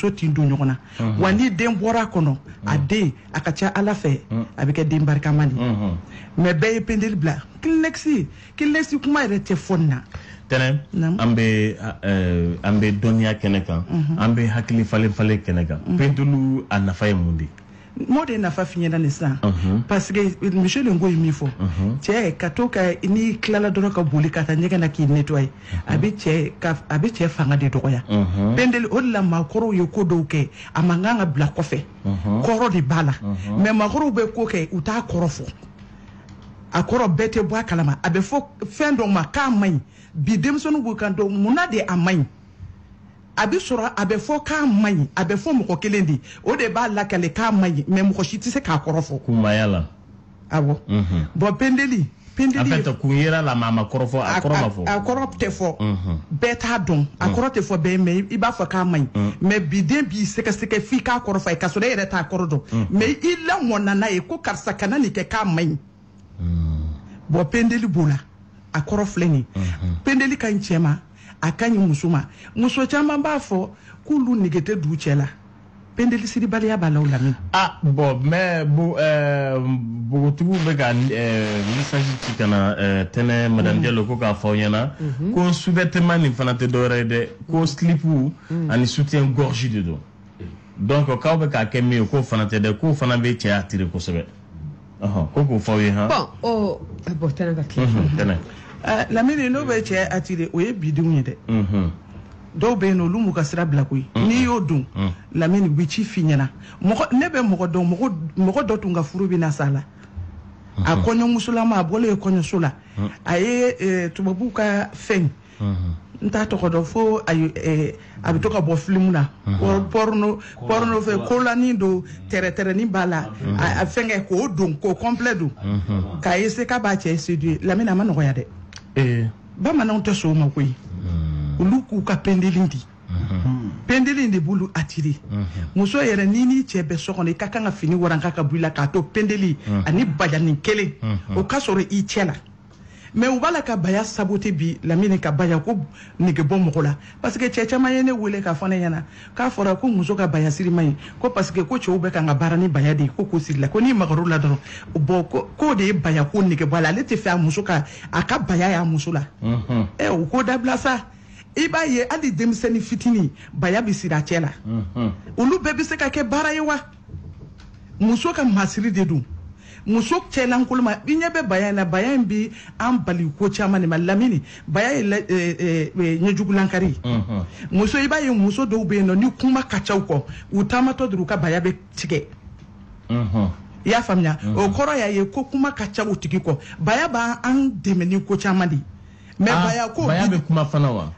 muso tin don ɲɔgɔn na wa ni den bɔra kɔnɔ a den a ka ca ala fɛ a bɛ kɛ den barikama de mɛ bɛɛ ye pendeli bila kilinɛkisi kilinɛkisi kuma yɛrɛ tɛ fɔ nin na tɛnɛ an bɛ an bɛ dɔnniya kɛnɛ kan an bɛ hakili falen falen kɛnɛ kan pendulu a nafa ye mun de mɔ de nafa fi ɲɛna nin sisan parce que monsieur lengo ye min fɔ cɛɛ ka to ka n'i kilala dɔrɔn ka boli ka ta ɲɛgɛn na k'i nettoye a be cɛɛ fanga de dɔgɔya pendeli o de la maakɔrɔw ye ko dɔw kɛ a man kan ka bila kɔfɛ kɔrɔ de b'a la mɛ maakɔrɔw bɛ ko kɛ u t'a kɔrɔ fɔ a kɔrɔ bɛɛ tɛ bɔ a kalama a bɛ fɔ fɛn dɔ ma k'a bi denmisɛnu b'u kan dɔ na de a man a bɛ sɔrɔ a bɛ fɔ k'a ma ɲi a bɛ fɔ mɔgɔ kelen de o de b'a lakale k'a ma ɲi mɛ mɔgɔ si tɛ se k'a kɔrɔ fɔ kunbaya la awɔ mhm. bɔn pendeli pendeli en fait kun yera la mais a ma kɔrɔ fɔ a kɔrɔ ma fɔ a mhm. kɔrɔ tɛ fɔ bɛɛ t'a dɔn a kɔrɔ tɛ fɔ bɛɛ mɛ i b'a fɔ k'a ma ɲi mɛ mhm. biden b'i sɛgɛsɛgɛ f'i k'a kɔrɔ fɔ a ye kasɔrɔ e yɛrɛ t'a kɔrɔ dɔn mɛ i lamɔna n'a ye ko karisa kana nin kɛ k'a ma ɲi pendeli b'o la pendeli ka ɲi a ah, eh, ka ɲi eh, muso ma muso caman b'a fɔ k'olu nege tɛ dugu cɛ la pendelisiribaliya b'a la o lamin ah bɔn mɛ bo ɛɛ bogotigiw bɛ ka ɛɛ mesaji ci ka na ɛɛ eh, tɛnɛ madame mm. diallo ko k'a fɔ aw ɲɛna mhm. ko suvɛtɛma nin fana tɛ dɔwɛrɛ ye dɛ ko mm. silipu mm. ani soutien gorge de don donc k'aw bɛ k'a kɛ min ye k'o fana tɛ dɛ k'o fana bɛ cɛ attire kosɛbɛ ɔhɔn ko k'o fɔ aw ye han bon ɔ oh, bɔn tɛnɛ ka tila mhm, tɛnɛ lamini n'o bɛ cɛ atire o ye bidenw ye dɛ dɔw bɛ yen nɔ olu m'u ka sira bila koyi n'i y'o dun lamini u bɛ ci f'i ɲɛna mɔgɔ ne bɛ mɔgɔ dɔn mɔgɔ dɔ tun ka furu bɛ na sa la a kɔɲɔmusolama a bɔlen kɔɲɔso la a ye tubabuw ka fɛn n t'a tɔgɔ dɔn fo ayi a bɛ to ka bɔ filimu na porno fɛ kolani don tɛrɛtɛrɛni b'a la a fɛnkɛ k'o don k'o kɔnpilɛ don k'a ye se k'a b'a cɛ sedu lamini a ma nɔgɔya dɛ eh, bamananw tɛ sɔn o ma koyi olu mm. k'u ka pendelin di mm-hmm. mm. pendelin de b'olu atire mm-hmm. muso yɛrɛ mm-hmm. n'i n'i cɛ bɛ so kɔnɔ i ka kan ka fini waranka ka bɔ i la k'a to pendeli ani bajanin kelen o ka sɔrɔ i cɛ la mɛ u b'a la ka baya sabote bi lamini ka baya ko nege bɔ mɔgɔ la parce que cɛ caman ye ne wele k'a fɔ ne ɲɛna k'a fɔra ko muso ka baya siri man ɲi ko parce que ko cɛw bɛ kan ka baara ni baya de ye ko ko sirila ko n'i magar'o la dɔrɔn bɔn k'o de ye baya ko nege bɔ a la ale tɛ fɛ a muso ka a ka baya y'a muso la ɛ o ko dabila sa i b'a ye hali denmisɛnnin fitinin baya bɛ siri a cɛ la olu mhm. bɛɛ bɛ se ka kɛ baara ye wa muso ka masiri de don muso cɛ lankolo ma i ɲɛ bɛ baya na baya in bi an bali ko caman de ma lamini baya eh, eh, eh, ye ɲɛjugulankari mhm. muso i b'a ye muso dɔw bɛ yen nɔ ni kuma ka caw kɔ u taamatɔ dɔrɔn ka baya bɛ tigɛ i y'a faamuya mhm. o kɔrɔ y'a ye ko kuma ka ca u tigi kɔ baya b'an dɛmɛ ni ko caman de mɛ ah, baya ko baya bɛ kuma fana wa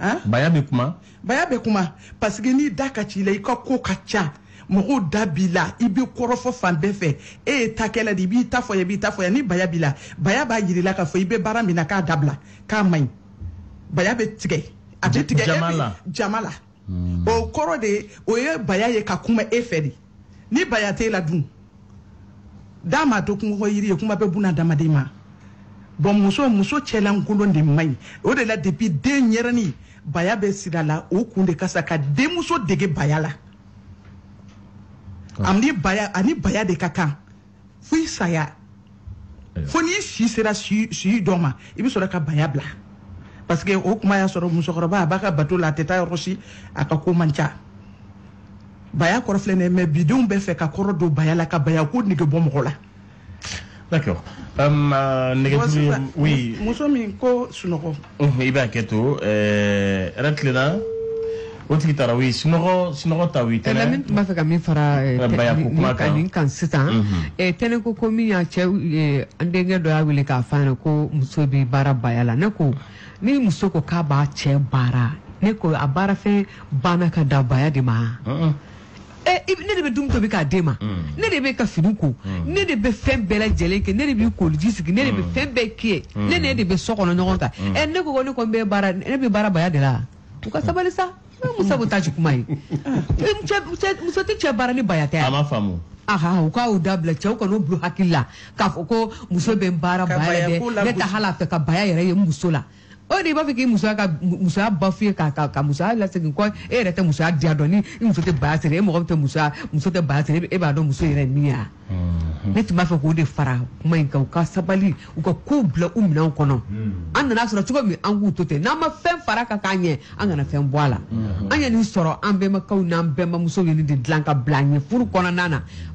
ah? baya bɛ kuma baya bɛ kuma parce n'i da ka ci i la i ka ko ka ca mɔgɔw da b'i la i bɛ kɔrɔfɔ fan bɛɛ fɛ e ye takɛla de i b'i ta fɔ yan i b'i ta fɔ yan ni baya b'i la baya b'a yir'i la k'a fɔ i bɛ baara min na k'a dabila k'a man ɲi baya bɛ tigɛ a bɛ tigɛ jama la jama la hmm. o kɔrɔ de o ye baya ye ka kuma e fɛ de ni baya t'e la dun d'a ma to kungo yiri ye kuma bɛ buna adamaden ma bɔn muso muso cɛlankolon de man ɲi o de la depi den ɲɛrɛnin baya bɛ sira la o kun de kasa ka denmuso dege baya la ani baya ani baya de ka kan fo saya fo n'i si sera si si dɔ ma i bɛ sɔrɔ ka baya bla parce que o kuma y'a sɔrɔ musokɔrɔba a b'a ka bato la a tɛ taa yɔrɔ ka ko man baya kɔrɔ filɛ nin ye mɛ bidenw bɛ fɛ ka kɔrɔ don baya la ka baya ko nege bɔ mɔgɔ la. D'accord. Um, uh, nɛgɛjuru oui. Muso min ko sunɔgɔ. Oh, I b'a kɛ to ɛɛ eh, Rakilela o tigi taara o ye sinɔgɔ sinɔgɔ ta o ye tɛnɛ la tun b'a fɛ ka min fara nin kan sisan mm-hmm. eh, tɛnɛ ko ko min y'a cɛ eh, an denkɛ dɔ y'a wele k'a fɔ ɲɛna ko muso bɛ baara baya la ne ko ni muso ko k'a b'a cɛ baara ne ko a baarafɛn banna ka da baya de ma uh-uh. eh, ne de bɛ dum tobi k'a den ma mm. ne de bɛ ka fini ko mm. ne de bɛ fɛn bɛɛ lajɛlen kɛ ne de b'i koliji sigi ne de bɛ mm. fɛn bɛɛ kɛ ne e de bɛ so kɔnɔ ɲɔgɔn ta ne ko ne ko ne bɛ baara baya de la u ka sabali sa musa bɛ taa jukuma ye muso tɛ cɛ baara ni baya tɛ a ma faamu aha u ka o dabila cɛw kana o bulon hakili la k'a fɔ ko muso bɛ n baara baya dɛ ne ta hali a fɛ ka baya yɛrɛ ye n muso la o de b'a fɛ k'i musoya ka musoya bafuye ka ka ka musoya lasegin kɔ e yɛrɛ tɛ musoya diya dɔn ni i muso tɛ baya siri e mɔgɔ tɛ musoya muso tɛ baya siri e b'a dɔn muso yɛrɛ min ya ne tun b'a fɛ k'o de fara kuma in kan u ka sabali u ka kow bila u minɛnw kɔnɔ mm-hmm. an nana sɔrɔ cogo min an k'u to ten n'an ma fɛn fara ka k'an ɲɛ an kana fɛn bɔ a la mm-hmm. an ye nin sɔrɔ an bɛnbakaw n'an bɛnbamusow ye de dilan ka bila an ɲɛ furu kɔnɔna na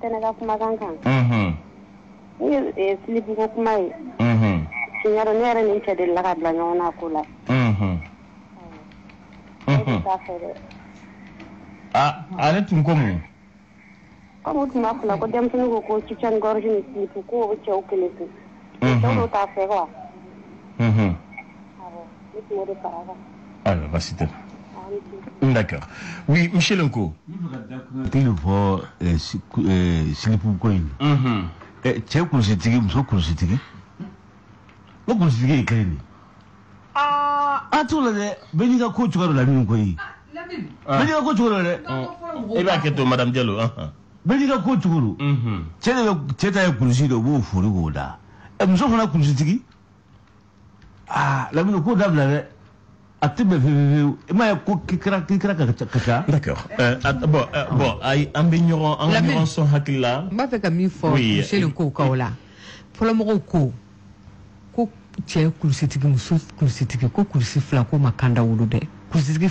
tɛnɛ ka kuma kan kan ye mm-hmm. ee, ee, silipi ko kuma ye ee. tiɲɛ mm-hmm. ne yɛrɛ nin cɛ delila ka bila ɲɔgɔn na ko la ale tun ko mun komi u tun b'a kunna ko denmisɛnnin ko ko cicɛ ni ni silipi ko o cɛw kelen tun cɛw dɔw t'a fɛ kuwa ne tun b'o de fara a kan ayiwa baasi tɛ D'accord. Oui, Michel Nko. Il faut slip coin. Cɛ kulusitigi muso kulusitigi o kulusitigi ye kelen de aa a t'o la dɛ bɛɛ n'i ka ko cogoya dɔ la min ko ye bɛɛ n'i ka ko cogo dɔ la dɛ e b'a kɛ to madame Diallo bɛɛ n'i ka ko cogo do cɛ de bɛ cɛ ta ye kulusi de ye o b'o fori k'o da ɛ muso fana kulusitigi aa Lamini k'o dabila dɛ. a tɛ bɛn ka min fɔ fɔlɔmɔgɔw ko ko cɛ kulusitigi ko kulusi fila ko ma kanda wolo dɛ kulusitigi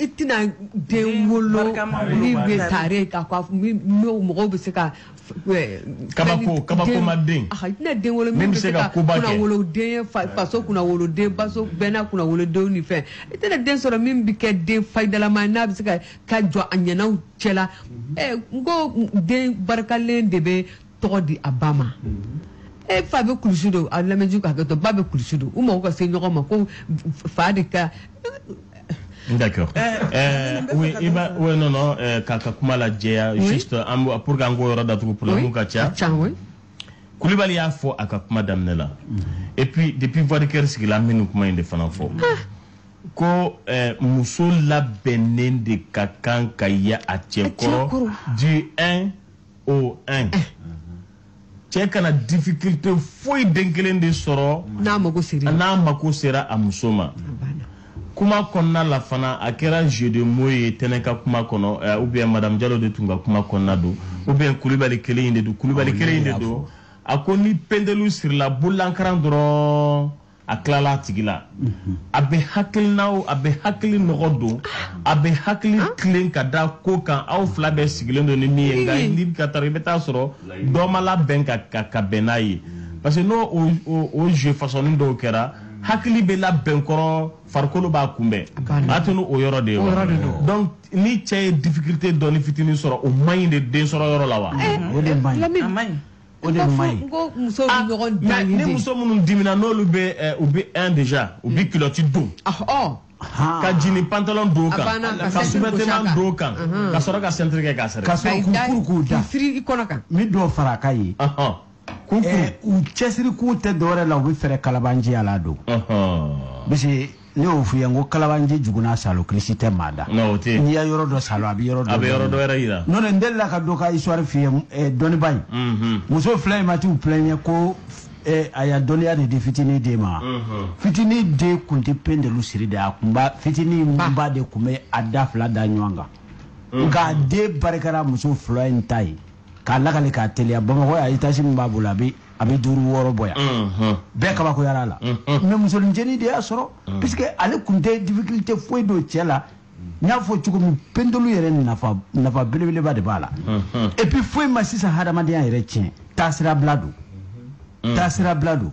i tɛna den wolo min bɛ tare ka n'o mɔgɔw bɛ se ka kabako kabako ma den i tɛna den wolo min bɛ se ka kunnawoloden faso kunnawoloden baso bɛnna kunnawolodenw ni fɛn i tɛna den sɔrɔ min bɛ kɛ den fayidalama n'a bɛ se ka ka jɔ a ɲɛnaw cɛla mhm. eh, n ko den barikalen de bɛ tɔgɔ di a ba ma. Mhm. e fa bɛ kulusi don a lamɛnju ka hakɛ to ba bɛ kulusi don u mago ka se ɲɔgɔn ma ko fa de ka d'accord eh, eh, eh, oui i ba oui non non k'a kuma la lajɛya juste an pour que an k'o yɔrɔ datugu problème ka ca kulibali y'a fɔ a ka kuma daminɛ la mm-hmm. et puis depuis voirekɛr sigila an be nin kuma ye de fana fɔ ah. ko eh, muso labɛnnen de ka kan ka ye a cɛkɔrɔ du 1 au 1 cɛ kana difficulté foyi den kelen de sɔrɔ n'a mako sera a muso ma kuma kɔnɔna la fana a kɛra jeu de mots ye tɛnɛ ka kuma kɔnɔ euh, ou bien madame Diallo de tun ka kuma kɔnɔna don ou bien Kulibali kelen in de don Kulibali ah kelen in de don a ko ni pendelu sirila bolankaran dɔrɔn a tilala a tigi la a bɛ hakilinaw a bɛ hakili nɔgɔ don a bɛ hakili tilen ah. ka da ko kan aw fila bɛɛ sigilen don ni min ye nka n'i bɛ ka taa i bɛ taa sɔrɔ dɔ ma labɛn ka ka bɛn n'a ye mm. parce que n'o o o jeu fasɔnni dɔw kɛra. Hmm. hakili bɛ labɛn kɔrɔ farikolo b'a kunbɛn a tun o yɔrɔ de ye wa donc ni cɛ ye difficulté dɔɔni fitinin sɔrɔ o man ɲi de den sɔrɔ yɔrɔ la wa. Eh, eh, o de man ɲi a man ɲi o de man ɲi. mɛ ni muso minnu dimina n'olu bɛ eh, u bɛ un déjà u bɛ hmm. culotte don. Ah, oh. ka jini pantalon don kan ka sous-vêtement don kan ka sɔrɔ ka ceinture kɛ k'a sɛrɛ. ka sɔrɔ k'u kuru k'u da. k'i siri i kɔnɔ kan. n bɛ dɔ fara a ka ye. u cɛsiri k'u tɛ dɔwɛrɛ la u bɛ fɛɛrɛ kalabanjiya la don bisi ne y'o f'i ye n ko kalabanji juguna salo kirisi tɛ maa da n'i ya yɔrɔ dɔ salo a bɛ yɔrɔ dɔ a bɛ yɔrɔ dɔ wɛrɛ yira n'o tɛ n delila ka dɔ ka histoire f'i ye dɔnniba in muso fila in ma t'u ye ko a y'a dɔnniya de di fitinin den ma fitinin den tun tɛ pendelu siri de a kun b'a fitinin ah. ba de tun bɛ a da fila da ɲɔgɔn kan nka a den barikara muso fila in ta ye k'a lakali k'a teliya bamakɔ yan itasi min b'a bolo a bɛ a bɛ duuru wɔɔrɔ bɔ yan mm-hmm. bɛɛ kabakoyara a la mɛ mm-hmm. musonincɛnnin de y'a sɔrɔ mm. puisque ale tun tɛ difficulté foyi don cɛ la n y'a fɔ cogo min pendulu yɛrɛ nafa nafa belebeleba de b'a la mm-hmm. et puis foyi ma sisan hadamadenya yɛrɛ tiɲɛ taasira bila don taasira bila don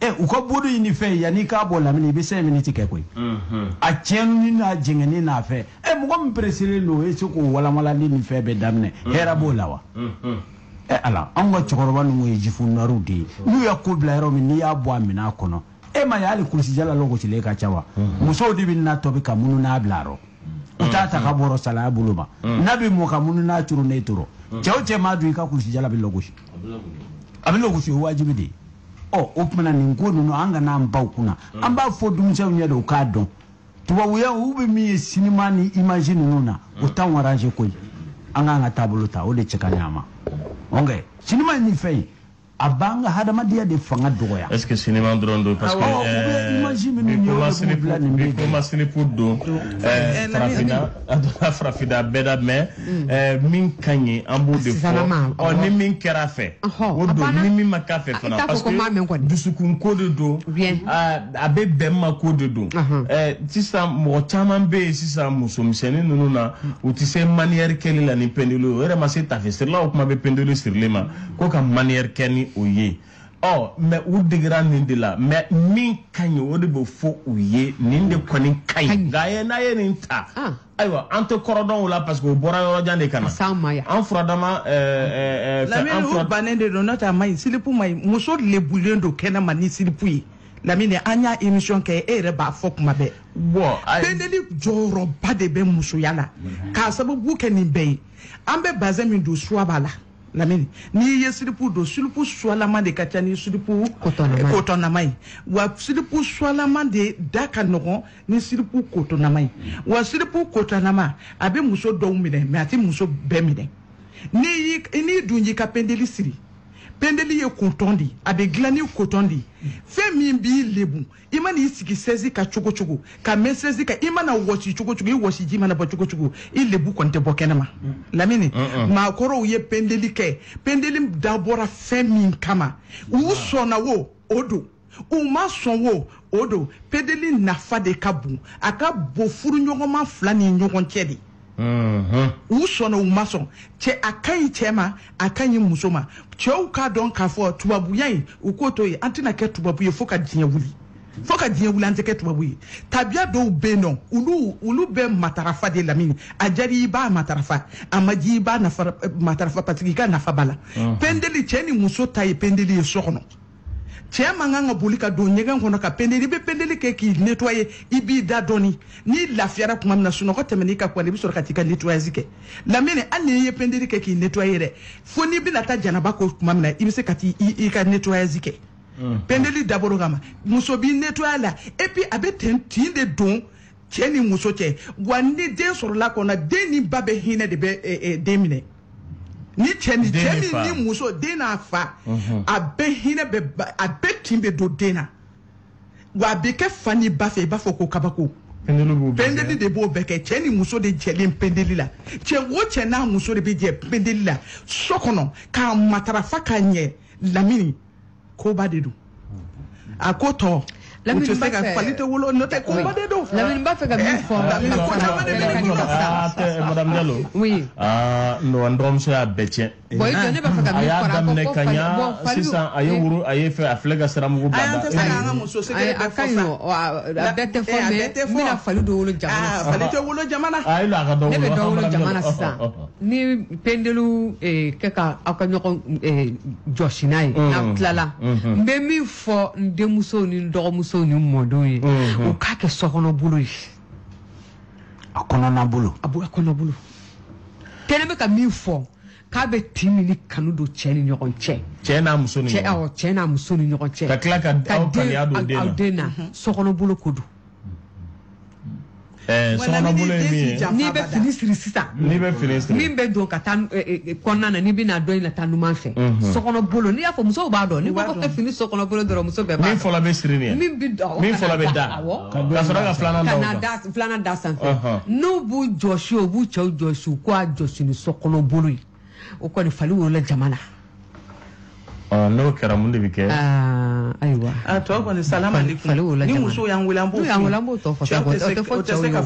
Eh, e u ka budu ɲini fɛ yanni i k'a bɔ lamini i bɛ sɛ miniti kɛ koyi a tiɲɛni mhm. n'a jɛngɛni n'a fɛ ɛ eh, mɔgɔ min pereselen don e eh, se k'o walawala ni fɛn bɛɛ daminɛ mhm. hɛrɛ b'o la wa ɛ mhm. ala anw ka cɛkɔrɔba ninnu ye jifu nariw de ye n'u y'a ko bila yɔrɔ min n'i y'a bɔ a minɛ kɔnɔ e ma ye hali kulusijala lɔgosilen ka ca wa musow de bɛ na tɔbi ka munu n'a bila rɔ u t'a ta ka bɔrɔ salaya bolo ma n'a bɛ mɔ ka munu n'a curunnen to rɔ cɛw cɛ m'a dun i ka kulusijala bɛ lɔgosi a bɛ lɔgosi o wajibi de ye o oh, tumana nin ko ninnu an kana an baw kunna an b'a fɔ denmisɛnw ɲɛ de u k'a dɔn tubabuya u bɛ min ye sinima ni image ninnu na o t'anw arrange ko ye an k'an ka taabolo ta o de cɛ ka ma ok sinima ye nin fɛn ye a b'an ka hadamadenya de fanga dɔgɔya est ce que sinima dɔrɔn don parce que ni kuma don a donna bɛɛ da min ka ɲi an b'o de fɔ oh, ni min kɛra a fɛ o don ni min ma k'a fɛ fana parce que dusukun ko de don a bɛ bɛn ma ko de don eh, sisan mɔgɔ caman bɛ yen sisan musomisɛnnin ninnu na u ti se manière kɛli la ni pendule o yɛrɛ ma se kuma bɛ sirilen ma ko ka kɛ ni Oye, o ye ɔ mɛ u digira nin de la mɛ min ka ɲi o de bɛ fɔ u ye nin de kɔni ka ɲi nka a ye n'a ye nin ta ah. ayiwa an tɛ kɔrɔ dɔn o la parce que o bɔra yɔrɔjan de ka na an furadama ɛɛ ɛɛ fɛ an fura lamini o bannen de don n'o tɛ a ma ɲi silipu ma ɲi muso lebulen don kɛnɛma ni silipu ye lamini an y'a émission kɛ e yɛrɛ b'a fɔ kuma bɛɛ bɔn pendeli jɔyɔrɔba de bɛ musoya la k'a sababu kɛ nin bɛɛ ye an bɛ bazɛn min don suwa b'a la. lamini n'i ye silipu don silipu suwalaman de ka ca ni silipu kotɔnnama ye wa silipu suwalaman de da ka nɔgɔn ni silipu kotɔnnama ye wa silipu kotɔnnama a bɛ muso dɔw minɛ mɛ a tɛ muso bɛɛ minɛ n'i dun y'i ka pendeli siri pendeli ye kotɔn de a bɛ dilan ni kotɔn de fɛn min b'i lebu i mana i sigi sɛzi ka cogo cogo ka mɛn sɛzi ka i mana wɔsi cogo cogo i wɔsi ji mana bɔ cogo cogo i lebu kɔni tɛ bɔ kɛnɛma lamini maakɔrɔw ye pendeli kɛ pendeli dabɔra fɛn min kama u ah. sɔnna wo o don u ma sɔn wo o don pendeli nafa de ka bon a ka bon furuɲɔgɔnma fila ni ɲɔgɔn cɛ de u Uso na ma sɔn cɛ a ka ɲi Che uka a ka ɲi muso ma cɛw k'a dɔn k'a fɔ k'o to an tɛna kɛ tubabu ye fo ka diɲɛ wuli fo ka diɲɛ wuli antike kɛ tubabu ye tabiya dɔw be nɔ olu bɛ matarafa de lamini a diyara i b'a matarafa a ma diya b'a matarafa parce na i ka nafa mm-hmm. pendeli cɛ ni muso ta ye pendeli ye so cɛɛ man kan ka boli ka don ɲɛgɛn kɔnɔ ka pendeli i be pendeli kɛ k'i netwaye i b'i da dɔɔni n'i lafiyara kuma min sunɔgɔ tɛmɛn'i ka kuwale i be sɔrɔ ka t'i ka netwayasi kɛ lamini hali ni ye pendeli kɛ k'i netwaye dɛ fo n'i bena ta janaba ko kuma min i be se ka ti i ka netwayasi kɛ mm. pendeli dabɔro kama muso b'i netwaya la et puis a be ten tin de don cɛɛ ni muso cɛ wa ni den sɔrɔla kɔnɔ den ni ba bɛ hinɛ de bɛ e, e, den minɛ ni cɛ ni ni muso den n'a fa mhm. a bɛɛ hinɛ bɛ ba a bɛɛ kin bɛ don den na wa a bɛ kɛ fa ni ba fɛ i b'a fɔ ko kabako pendeli de b'o bɛɛ kɛ cɛ ni muso de jɛlen pendeli la cɛ o cɛ n'a muso de bɛ jɛ pendeli la so kɔnɔ k'a matarafa k'a ɲɛ lamini koba de don a ko tɔ Lamin Kuchoseka y'a bɛɛ tiɲɛ. a kan ko fali. A y'a daminɛ ka ɲa sisan a ye woro a ye fɛ a filɛ ka siramugu Ni pendelu kɛ ka aw ka ɲɔgɔn jɔsi n'a eh, ye mm. n'aw tilala. N mm-hmm. bɛ min fɔ n denmuso ni n dɔgɔmuso musow ni mɔdenw ye o k'a kɛ sɔkɔnɔ bolo ye a kɔnɔna bolo a tɛnɛ bɛ ka min fɔ k'a bɛ tin min ni kanu don cɛɛ ni ɲɔgɔn cɛ cɛ n'a muso ni ɲɔgɔn cɛ awɔ cɛ ka den na sɔkɔnɔ bolo ko don n'i bɛ fini siri sisan min bɛ don ka taa eh, eh, kɔnɔna na n'i bɛna dɔ in na taa numan fɛ mhm. sɔkɔnɔ bolo n'i y'a fɔ musow b'a dɔn n'i ko ko fini sɔkɔnɔ dɔrɔn muso bɛɛ b'a dɔn min fɔlɔ bɛ siri nin ye min bɛ da min fɔlɔ bɛ da ka sɔrɔ ka filanan da o kan filanan da sanfɛ n'u b'u jɔsi u b'u cɛw jɔsi u k'a jɔsi ni sɔkɔnɔ ye o kɔni fali wolola jama Uh, n'o kɛra mun de bi ah, kɛ ayiwa ah, kɔni salamalekum ni muso y'an wele an b'o fɔ ka fɔ cɛw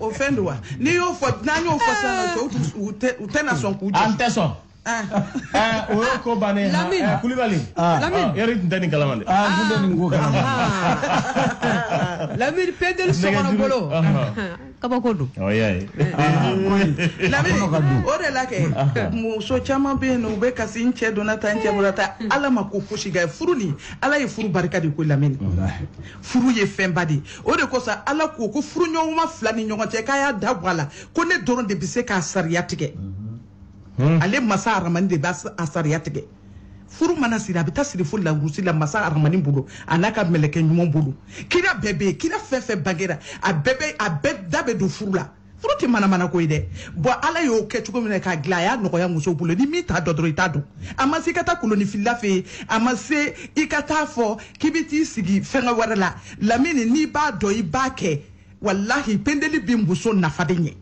o fɛn don wa n'i y'o fɔ n'an y'o fɔ sisan cɛw u tɛna sɔn k'u jɔ an tɛ sɔn o y'o ko bannen ye kulibali yɛrɛ tun tɛ nin kalama dɛ n tɛ nin ko kalama lamini pendeli sɔgɔnɔ bolo kabako don o de la kɛ muso caman bɛ yen u bɛ kasi n cɛ donna n cɛ bɔra ala ma ko fosi furu ni ala ye furu barika de ko lamini furu ye fɛnba de o de kosɔn ala ko ko furuɲɔgɔnma fila ni ɲɔgɔn cɛ k'a y'a da bɔ a la ko ne dɔrɔn de be se k'a sariya tigɛ hmm. ale masa aramani de b'a sariya tigɛ furu mana siri a bɛ taa siri fo larusi la masa aramani bolo a n'a ka mɛlɛkɛ ɲuman bolo kira bɛɛ bɛ yen kira fɛn fɛn bangera a bɛɛ bɛ a bɛɛ da bɛ don furu la furu tɛ manamana ko ye dɛ bɔn ala y'o kɛ cogo min na k'a dilan a y'a nɔgɔya musow bolo ni min t'a dɔ dɔrɔn i t'a dɔn a ma se i ka taa kolonifilila fɛ yen a ma se i ka taa fɔ k'i bɛ t'i sigi fɛngɛ wɛrɛ la lamini n'i b'a dɔn i b'a kɛ walahi pendeli bɛ muso nafa de ɲɛ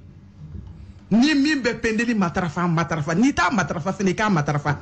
ni min bɛ pendeli matarafa matarafa n'i t'a matarafa fɛnɛ i k'a matarafa